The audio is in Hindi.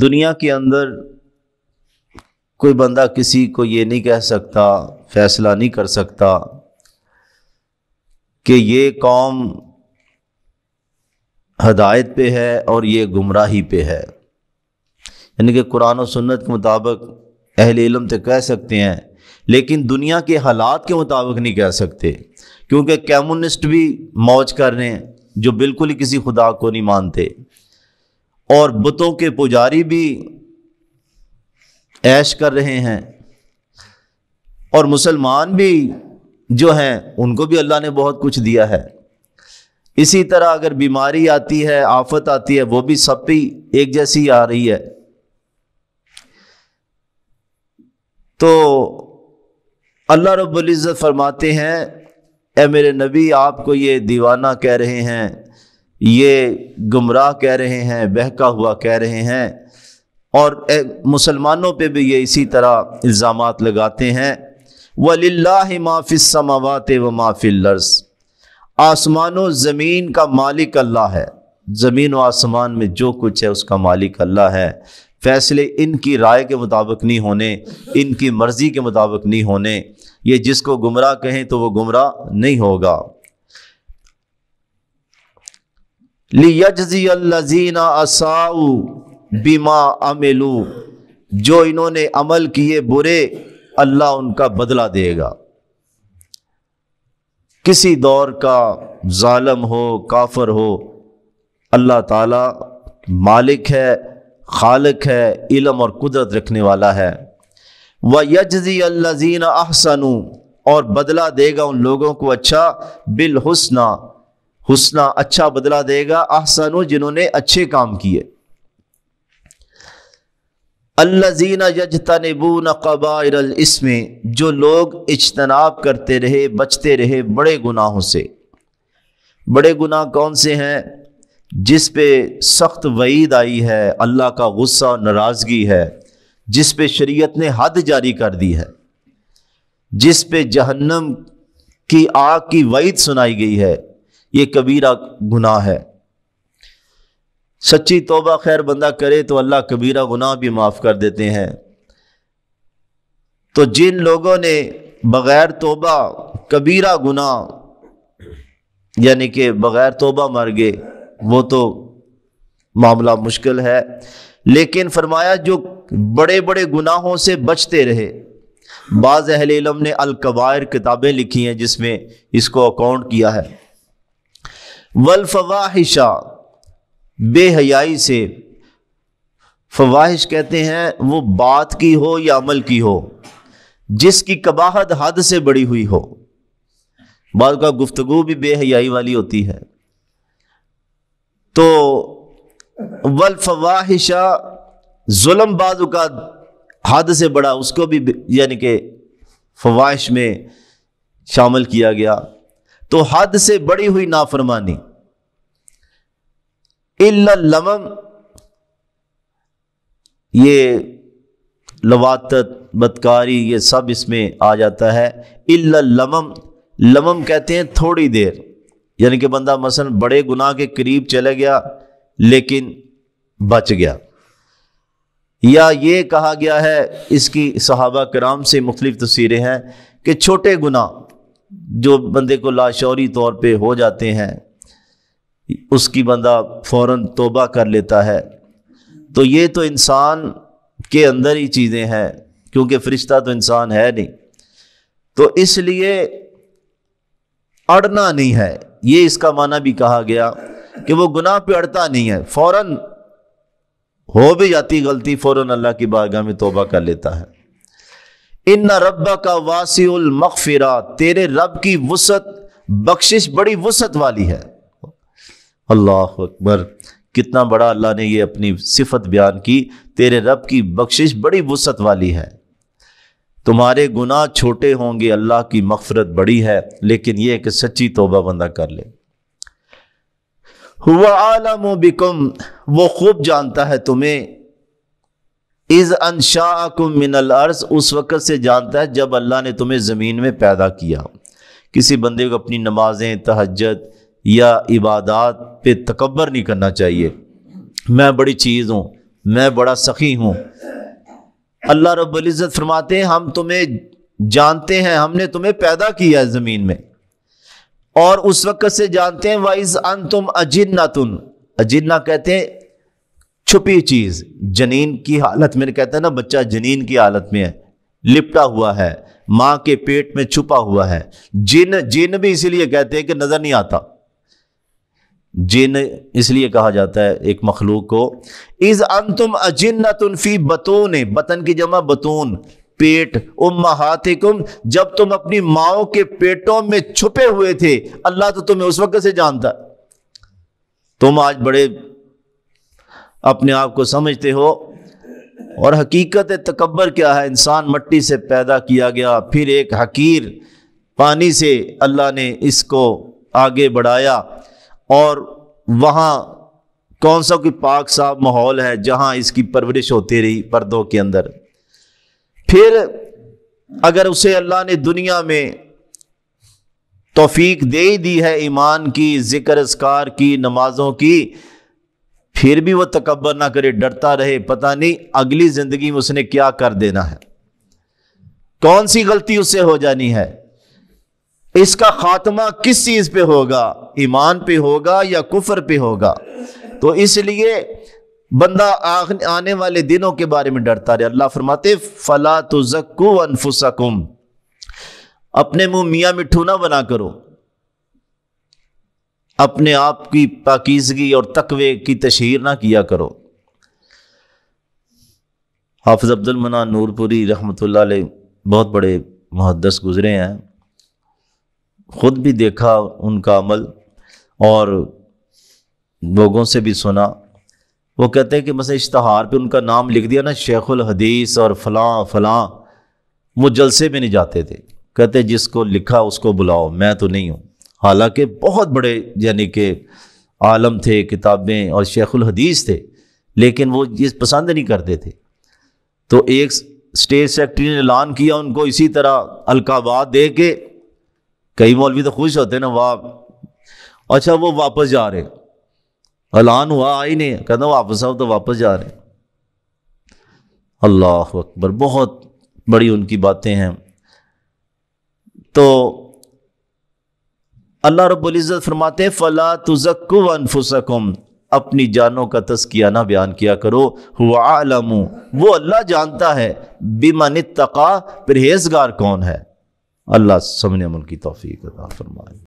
दुनिया के अंदर कोई बंदा किसी को ये नहीं कह सकता फैसला नहीं कर सकता कि ये कौम हदायत पे है और ये गुमराही पे है यानी कि कुरान और सुन्नत के मुताबिक अहल इलम तो कह सकते हैं लेकिन दुनिया के हालात के मुताबिक नहीं कह सकते क्योंकि कम्युनिस्ट भी मौज कर रहे हैं जो बिल्कुल ही किसी खुदा को नहीं मानते और बुतों के पुजारी भी ऐश कर रहे हैं और मुसलमान भी जो हैं उनको भी अल्लाह ने बहुत कुछ दिया है इसी तरह अगर बीमारी आती है आफत आती है वो भी सब पे एक जैसी आ रही है तो अल्लाह रब्बुल इज़्ज़त फरमाते हैं ए मेरे नबी आपको ये दीवाना कह रहे हैं ये गुमराह कह रहे हैं बहका हुआ कह रहे हैं और मुसलमानों पे भी ये इसी तरह इल्ज़ाम लगाते हैं वल्ला माफिस समावत व लर्स आसमान व ज़मीन का मालिक अल्लाह है ज़मीन व आसमान में जो कुछ है उसका मालिक अल्लाह है फैसले इनकी राय के मुताबिक नहीं होने इनकी मर्ज़ी के मुताबिक नहीं होने ये जिसको गुमराह कहें तो वो गुमराह नहीं होगा लियजीना असाऊ बीमा अमिलू जो इन्होंने अमल किए बुरे अल्लाह उनका बदला देगा किसी दौर का जालम हो काफर हो अल्लाह ताला मालिक है खालक है इलम और कुदरत रखने वाला है वह यजी अल्लाजीन अहसनु और बदला देगा उन लोगों को अच्छा बिल हुसना अच्छा बदला देगा आहसन जिन्होंने अच्छे काम किए अल्लाजीना यजतनबून कबाइरल इसमें जो लोग इजतनाब करते रहे बचते रहे बड़े गुनाहों से बड़े गुनाह कौन से हैं जिस पे सख्त वईद आई है अल्लाह का गुस्सा नाराज़गी है जिस पे शरीयत ने हद जारी कर दी है जिस पे जहन्नम की आग की वईद सुनाई गई है ये कबीरा गुनाह है सच्ची तोबा खैर बंदा करे तो अल्लाह कबीरा गुनाह भी माफ़ कर देते हैं तो जिन लोगों ने बग़ैर तोबा कबीरा गुनाह यानी कि बग़ैर तोबा मर गए वो तो मामला मुश्किल है लेकिन फरमाया जो बड़े बड़े गुनाहों से बचते रहे बाज़ अहल इलम ने अलकबायर किताबें लिखी हैं जिसमें इसको अकाउंट किया है वलफवाहिशा बेहयाई से फवाहिश कहते हैं वो बात की हो या अमल की हो जिसकी कबाहत हद से बड़ी हुई हो बाद का गुफ्तगु भी बेहयाई वाली होती है तो वलफवाहिशा जुलम बाजू का हद से बड़ा उसको भी यानी कि फवाहिश में शामिल किया गया तो हद से बड़ी हुई नाफरमानी लमम ये लवातत बदकारी ये सब इसमें आ जाता है लमम लमम कहते हैं थोड़ी देर यानी कि बंदा मसलन बड़े गुनाह के करीब चले गया लेकिन बच गया या ये कहा गया है इसकी सहाबा कराम से मुख्तलिफ तस्वीरें हैं कि छोटे गुनाह जो बंदे को लाशौरी तौर पे हो जाते हैं उसकी बंदा फ़ौर तोबा कर लेता है तो ये तो इंसान के अंदर ही चीज़ें हैं क्योंकि फ़रिश्ता तो इंसान है नहीं तो इसलिए अड़ना नहीं है ये इसका माना भी कहा गया कि वो गुनाह पे अड़ता नहीं है फ़ौर हो भी जाती गलती फौरन अल्लाह की बारगाह में तोबा कर लेता है इन रब का वासील मखफिरा तेरे रब की वसत बख्शिश बड़ी वसत वाली है अल्लाह अकबर कितना बड़ा अल्लाह ने ये अपनी सिफत बयान की तेरे रब की बख्शिश बड़ी वसत वाली है तुम्हारे गुनाह छोटे होंगे अल्लाह की मफफरत बड़ी है लेकिन यह एक सच्ची तोबा बंदा कर ले हुआ आलम बिकुम वो खूब जानता है तुम्हें इज़ अनशाकुम मिनल अर्ज़ उस वक़्त से जानता है जब अल्लाह ने तुम्हें ज़मीन में पैदा किया किसी बंदे को अपनी नमाजें तहजत या इबादत पे तकबर नहीं करना चाहिए मैं बड़ी चीज़ हूँ मैं बड़ा सखी हूँ अल्लाह रबुल्ज़त फरमाते हैं हम तुम्हें जानते हैं हमने तुम्हें पैदा किया है ज़मीन में और उस वक़्त से जानते हैं वाइज अन तुम अजिन्ना तुन अजिन्ना कहते हैं छुपी चीज जनीन की हालत में कहते हैं ना बच्चा जनीन की हालत में है लिपटा हुआ है माँ के पेट में छुपा हुआ है जिन जिन भी इसीलिए कहते हैं कि नजर नहीं आता जिन इसलिए कहा जाता है एक मखलूक को इज अंतुम अजिन्न फी बतून बतन की जमा बतून पेट कुम जब तुम अपनी माओ के पेटों में छुपे हुए थे अल्लाह तो तुम्हें उस वक्त से जानता तुम आज बड़े अपने आप को समझते हो और हकीकत तकबर क्या है इंसान मट्टी से पैदा किया गया फिर एक हकीर पानी से अल्लाह ने इसको आगे बढ़ाया और वहाँ कौन सा कोई पाक साफ माहौल है जहाँ इसकी परवरिश होती रही पर्दों के अंदर फिर अगर उसे अल्लाह ने दुनिया में तोफीक दे ही दी है ईमान की ज़िक्र असकार की नमाज़ों की फिर भी वो तकबर ना करे डरता रहे पता नहीं अगली जिंदगी में उसने क्या कर देना है कौन सी गलती उससे हो जानी है इसका खात्मा किस चीज पे होगा ईमान पे होगा या कुफर पे होगा तो इसलिए बंदा आने वाले दिनों के बारे में डरता रहे अल्लाह फरमाते फला तो जक्कू अनफुसकुम अपने मुंह मियाँ मिठू ना बना करो अपने आप की पाकिजगी और तकवे की तशहर ना किया करो हाफज अब्दुल मना नूरपुरी रहमत ला बहुत बड़े मुहदस गुज़रे हैं ख़ुद भी देखा उनका अमल और लोगों से भी सुना वो कहते हैं कि मैसे इश्तहार पे उनका नाम लिख दिया ना शेखुल हदीस और फलां फलां वो जलसे में नहीं जाते थे कहते जिसको लिखा उसको बुलाओ मैं तो नहीं हूँ हालांकि बहुत बड़े यानी कि आलम थे किताबें और शेखुल हदीस थे लेकिन वो ये पसंद नहीं करते थे तो एक स्टेट सेक्रेटरी ने ऐलान किया उनको इसी तरह अलकाबाद दे के कई मौलवी तो खुश होते ना वाह अच्छा वो वापस जा रहे ऐलान हुआ आई नहीं कहना वापस आओ तो वापस जा रहे अल्लाह अकबर बहुत बड़ी उनकी बातें हैं तो अल्लाह रब्ज़त फरमाते फ़ला तुज़क्कु अनफुसकुम अपनी जानों का तस्किया ना बयान किया करो हुआ वो अल्लाह जानता है बिमन तका परहेजगार कौन है अल्लाह सबने अमल की तोफ़ी फरमाए